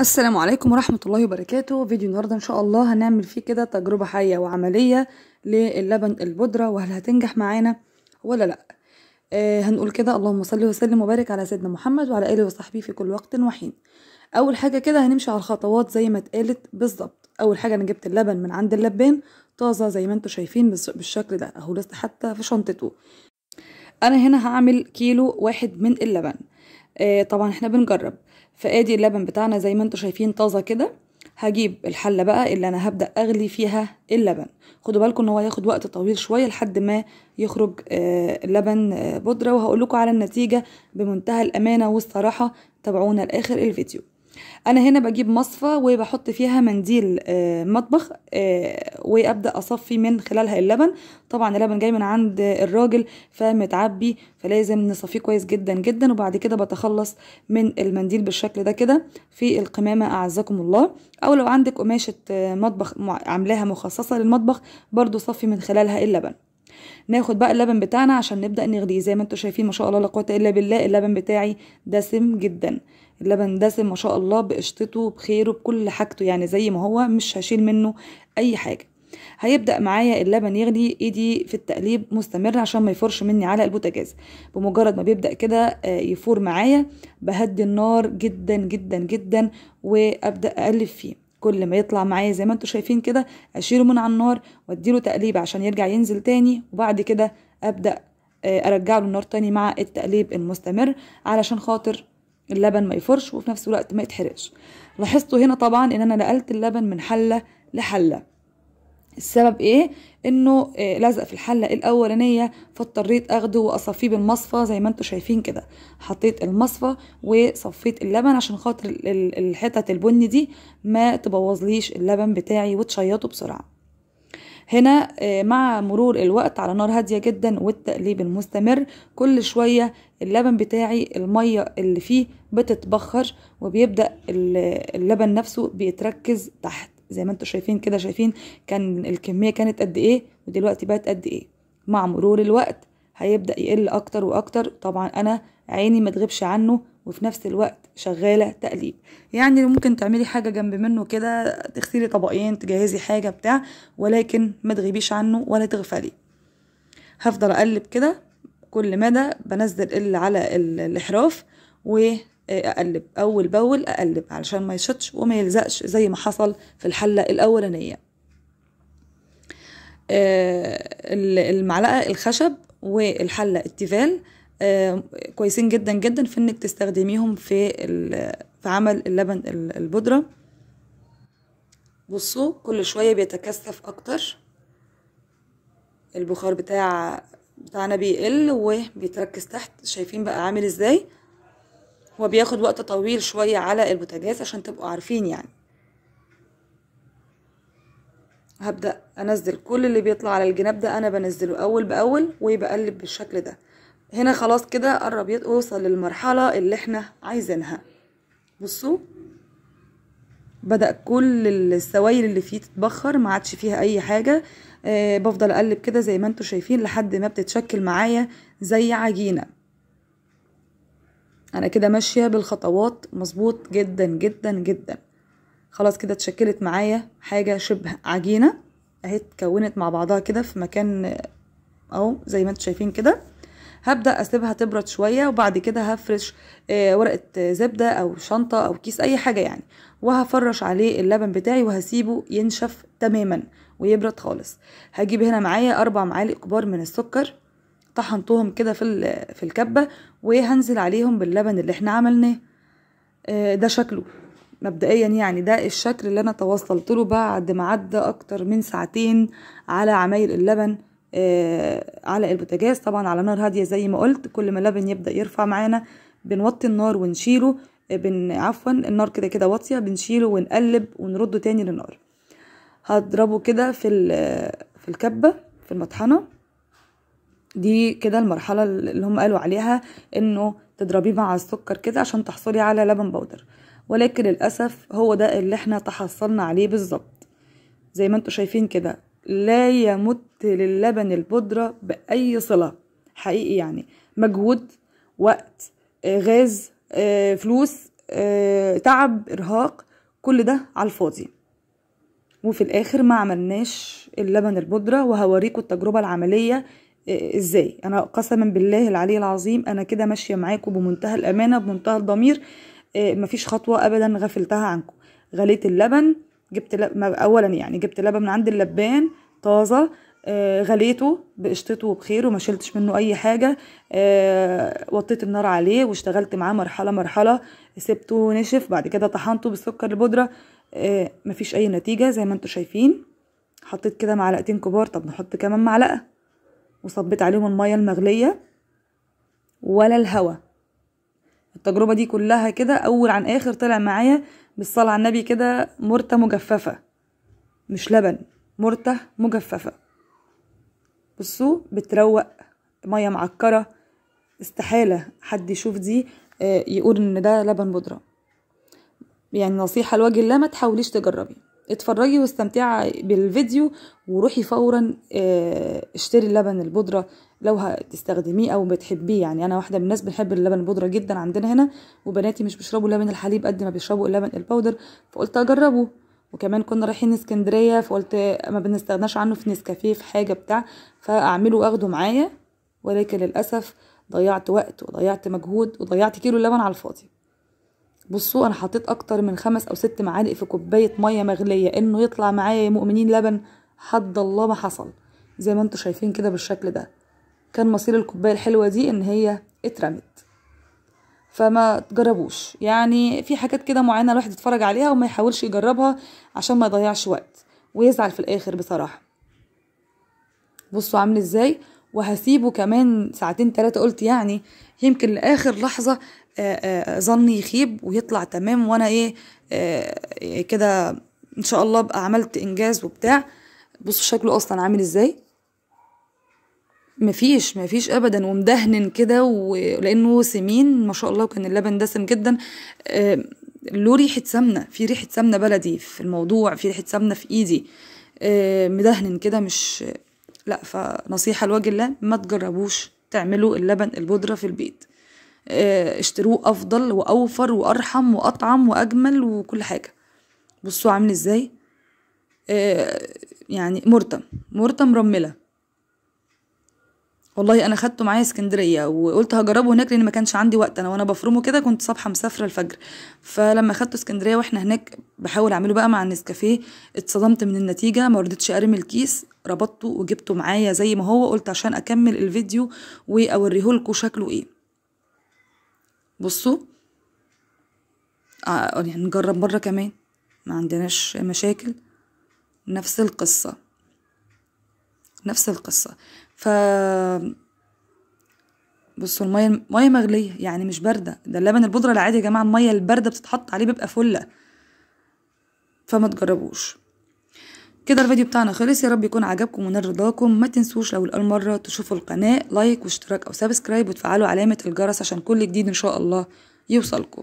السلام عليكم ورحمة الله وبركاته فيديو النهاردة إن شاء الله هنعمل فيه كده تجربة حية وعملية للبن البودرة وهل هتنجح معانا ولا لأ آه هنقول كده اللهم صل وسلم وبارك على سيدنا محمد وعلى آله وصحبه في كل وقت وحين أول حاجة كده هنمشي على الخطوات زي ما اتقالت بالظبط أول حاجة أنا جبت اللبن من عند اللبان طازة زي ما انتوا شايفين بالشكل ده أهو لسه حتى في شنطته أنا هنا هعمل كيلو واحد من اللبن آه طبعا احنا بنجرب فادي اللبن بتاعنا زي ما انتوا شايفين طازه كده هجيب الحله بقى اللي انا هبدا اغلي فيها اللبن خدوا بالكم ان هو هياخد وقت طويل شويه لحد ما يخرج آه، لبن آه، بودره وهقول لكم على النتيجه بمنتهى الامانه والصراحه تابعونا لاخر الفيديو انا هنا بجيب مصفى وبحط فيها منديل آه، مطبخ آه، وابدا اصفي من خلالها اللبن طبعا اللبن جاي من عند الراجل فمتعبي فلازم نصفيه كويس جدا جدا وبعد كده بتخلص من المنديل بالشكل ده كده في القمامه اعزكم الله او لو عندك قماشه آه، مطبخ عاملاها مخصصه للمطبخ برضو صفي من خلالها اللبن ناخد بقى اللبن بتاعنا عشان نبدا نغليه زي ما انتم شايفين ما شاء الله لا قوه الا بالله اللبن بتاعي دسم جدا اللبن دسم ما شاء الله بقشطته بخيره بكل حاجته يعني زي ما هو مش هشيل منه اي حاجه هيبدا معايا اللبن يغلي ايدي في التقليب مستمر عشان ما يفرش مني على البوتاجاز بمجرد ما بيبدا كده آه، يفور معايا بهدي النار جدا جدا جدا وابدا اقلب فيه كل ما يطلع معايا زي ما انتم شايفين كده اشيله من على النار واديله تقليب عشان يرجع ينزل تاني وبعد كده ابدا آه، ارجع له النار تاني مع التقليب المستمر علشان خاطر اللبن ما يفرش وفي نفس الوقت ما يتحرقش لاحظتوا هنا طبعا ان انا نقلت اللبن من حله لحله السبب ايه انه آه، لزق في الحله الاولانيه فاضطريت اخده واصفيه بالمصفى زي ما انتم شايفين كده حطيت المصفى وصفيت اللبن عشان خاطر الحتت البني دي ما تبوظليش اللبن بتاعي وتشيطه بسرعه هنا آه، مع مرور الوقت على نار هاديه جدا والتقليب المستمر كل شويه اللبن بتاعي المية اللي فيه بتتبخر وبيبدأ اللبن نفسه بيتركز تحت زي ما انتوا شايفين كده شايفين كان الكمية كانت قد ايه ودلوقتي بقت قد ايه مع مرور الوقت هيبدأ يقل اكتر واكتر طبعا انا عيني ما تغيبش عنه وفي نفس الوقت شغاله تقليب يعني ممكن تعملي حاجه جنب منه كده تغسلي طبقين تجهزي حاجه بتاع ولكن ما تغيبيش عنه ولا تغفلي هفضل اقلب كده كل مدى بنزل ال على الإحراف وأقلب أول بأول أقلب علشان ما يشطش وما يلزقش زي ما حصل في الحلة الأولانية آه، المعلقة الخشب والحلة التيفال آه، كويسين جدا جدا في انك تستخدميهم في في عمل اللبن البودره بصوا كل شويه بيتكثف اكتر البخار بتاع بتاعنا بيقل وبيتركز تحت شايفين بقى عامل ازاي هو بياخد وقت طويل شوية على البوتاجاز عشان تبقوا عارفين يعني هبدأ انزل كل اللي بيطلع على الجناب ده انا بنزله اول باول وبقلب بالشكل ده هنا خلاص كده قرب يوصل للمرحلة اللي احنا عايزينها بصوا بدأ كل السوائل اللي فيه تتبخر ما عادش فيها اي حاجة آه بفضل اقلب كده زي ما انتوا شايفين لحد ما بتتشكل معايا زي عجينة انا كده ماشية بالخطوات مظبوط جدا جدا جدا خلاص كده اتشكلت معايا حاجة شبه عجينة اهي اتكونت مع بعضها كده في مكان آه، اهو زي ما انتوا شايفين كده هبدا اسيبها تبرد شويه وبعد كده هفرش آه، ورقه آه، زبده او شنطه او كيس اي حاجه يعني وهفرش عليه اللبن بتاعي وهسيبه ينشف تماما ويبرد خالص هجيب هنا معايا اربع معالق كبار من السكر طحنتهم كده في في الكبه وهنزل عليهم باللبن اللي احنا عملناه آه، ده شكله مبدئيا يعني ده الشكل اللي انا توصلت له بعد ما عدى اكتر من ساعتين على عمايل اللبن على البوتاجاز طبعا على نار هاديه زي ما قلت كل ما اللبن يبدا يرفع معانا بنوطي النار ونشيله بن عفوا النار كده كده واطيه بنشيله ونقلب ونرده تاني للنار هضربه كده في في الكبه في المطحنه دي كده المرحله اللي هم قالوا عليها انه تضربيه مع السكر كده عشان تحصلي على لبن بودر ولكن للاسف هو ده اللي احنا تحصلنا عليه بالظبط زي ما انتم شايفين كده لا يمت للبن البودرة بأي صلة حقيقي يعني مجهود وقت آه، غاز آه، فلوس آه، تعب إرهاق كل ده على الفاضي وفي الآخر ما عملناش اللبن البودرة وهوريكم التجربة العملية ازاي انا قسما بالله العلي العظيم انا كده ماشيه معاكم بمنتهى الامانه بمنتهى الضمير مفيش خطوه ابدا غفلتها عنكم غليت اللبن جبت لب... اولا يعني جبت لبن من عند اللبان طازه آه، غليته بقشطته وبخيره وما شلتش منه اي حاجه آه، وطيت النار عليه واشتغلت معاه مرحله مرحله سبته نشف بعد كده طحنته بالسكر البودره آه، مفيش اي نتيجه زي ما انتم شايفين حطيت كده معلقتين كبار طب نحط كمان معلقه وصبيت عليهم الميه المغليه ولا الهوا التجربه دي كلها كده اول عن اخر طلع معايا بالصلاة على النبي كده مرتة مجففة مش لبن مرتة مجففة بصوا بتروق مية معكرة استحالة حد يشوف دي آه، يقول ان ده لبن بودرة يعني نصيحة لوجه الله ما تحاوليش تجربي اتفرجي واستمتعي بالفيديو وروحي فورا آه، اشتري اللبن البودره لو هتستخدميه او بتحبيه يعني انا واحده من الناس بنحب اللبن البودره جدا عندنا هنا وبناتي مش بيشربوا لبن الحليب قد ما بيشربوا اللبن البودر فقلت اجربه وكمان كنا رايحين اسكندريه فقلت ما بنستغناش عنه في نسكافيه في حاجه بتاع فاعمله واخده معايا ولكن للاسف ضيعت وقت وضيعت مجهود وضيعت كيلو لبن على الفاضي بصوا انا حطيت اكتر من خمس او ست معالق في كوبايه ميه مغليه انه يطلع معايا يا مؤمنين لبن حد الله ما حصل زي ما انتوا شايفين كده بالشكل ده كان مصير الكوبايه الحلوه دي ان هي اترمت فما تجربوش يعني في حاجات كده معينه الواحد يتفرج عليها وما يحاولش يجربها عشان ما يضيعش وقت ويزعل في الاخر بصراحه بصوا عامل ازاي وهسيبه كمان ساعتين تلاتة قلت يعني يمكن لآخر لحظة آه، آه، ظني يخيب ويطلع تمام وانا إيه،, آه، ايه كده ان شاء الله بقى عملت انجاز وبتاع بصوا شكله اصلا عامل ازاي مفيش مفيش ابدا ومدهن كده ولانه سمين ما شاء الله وكان اللبن دسم جدا له ريحه سمنه في ريحه سمنه بلدي في الموضوع في ريحه سمنه في ايدي مدهن كده مش لا فنصيحه لوجه الله ما تجربوش تعملوا اللبن البودره في البيت آه، اشتروه افضل واوفر وارحم واطعم واجمل وكل حاجه بصوا عامل ازاي آه، يعني مرتم مرتم مرمله والله انا خدته معايا اسكندريه وقلت هجربه هناك لان ما كانش عندي وقت انا وانا بفرمه كده كنت صبحه مسافره الفجر فلما خدته اسكندريه واحنا هناك بحاول اعمله بقى مع النسكافيه اتصدمت من النتيجه ما رضيتش ارمي الكيس ربطته وجبته معايا زي ما هو قلت عشان اكمل الفيديو واوريهولكوا شكله ايه بصوا آه يعني نجرب مرة كمان ما عندناش مشاكل نفس القصة نفس القصة ف بصوا المية مية مغلية يعني مش باردة ده اللبن البودرة العادي يا جماعة المية الباردة بتتحط عليه بيبقى فلة فما تجربوش كده الفيديو بتاعنا خلص يا رب يكون عجبكم ونال رضاكم ما تنسوش لو الاول مره تشوفوا القناه لايك واشتراك او سبسكرايب وتفعلوا علامه الجرس عشان كل جديد ان شاء الله يوصلكم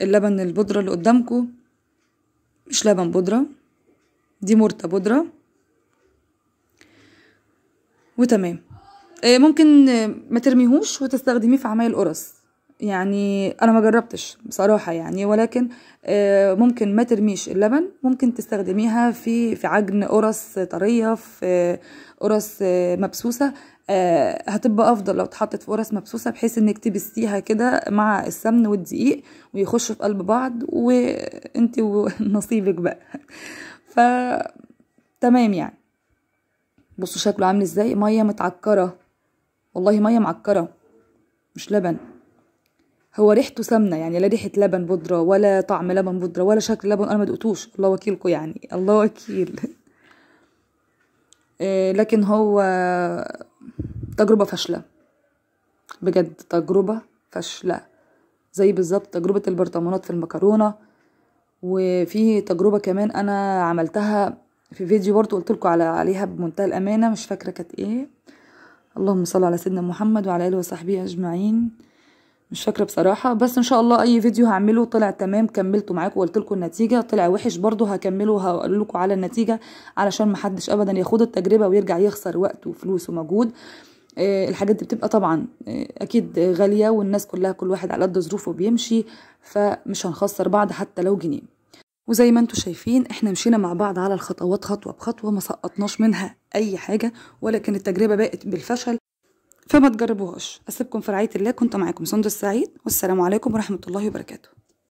اللبن البودره اللي قدامكم مش لبن بودره دي مرته بودره وتمام آه، ممكن آه، ما ترميهوش وتستخدميه في عمايل القرص يعني انا ما جربتش بصراحه يعني ولكن آه، ممكن ما ترميش اللبن ممكن تستخدميها في في عجن قرص طريه في قرص مبسوسه آه، هتبقى افضل لو اتحطت في قرص مبسوسه بحيث انك تبسيها كده مع السمن والدقيق ويخشوا في قلب بعض وانت ونصيبك بقى ف تمام يعني بصوا شكله عامل ازاي ميه متعكره والله ميه معكره مش لبن هو ريحته سمنه يعني لا ريحه لبن بودره ولا طعم لبن بودره ولا شكل لبن انا ما دقتوش الله وكيلكم يعني الله وكيل آه، لكن هو تجربه فاشله بجد تجربه فاشله زي بالظبط تجربه البرطمانات في المكرونه وفي تجربه كمان انا عملتها في فيديو برضه قلت لكم على عليها بمنتهى الامانه مش فاكره كانت ايه اللهم صل على سيدنا محمد وعلى اله وصحبه اجمعين مش فاكره بصراحه بس ان شاء الله اي فيديو هعمله طلع تمام كملته معاكم وقلت لكم النتيجه طلع وحش برضه هكمله وهقول لكم على النتيجه علشان ما حدش ابدا ياخد التجربه ويرجع يخسر وقت وفلوس ومجهود آه، الحاجات دي بتبقى طبعا آه، اكيد غاليه والناس كلها كل واحد على قد ظروفه بيمشي فمش هنخسر بعض حتى لو جنيه وزي ما انتم شايفين احنا مشينا مع بعض على الخطوات خطوه بخطوه ما سقطناش منها اي حاجه ولكن التجربه بقت بالفشل فما تجربوهاش اسيبكم في رعايه الله كنت معاكم سندس سعيد والسلام عليكم ورحمه الله وبركاته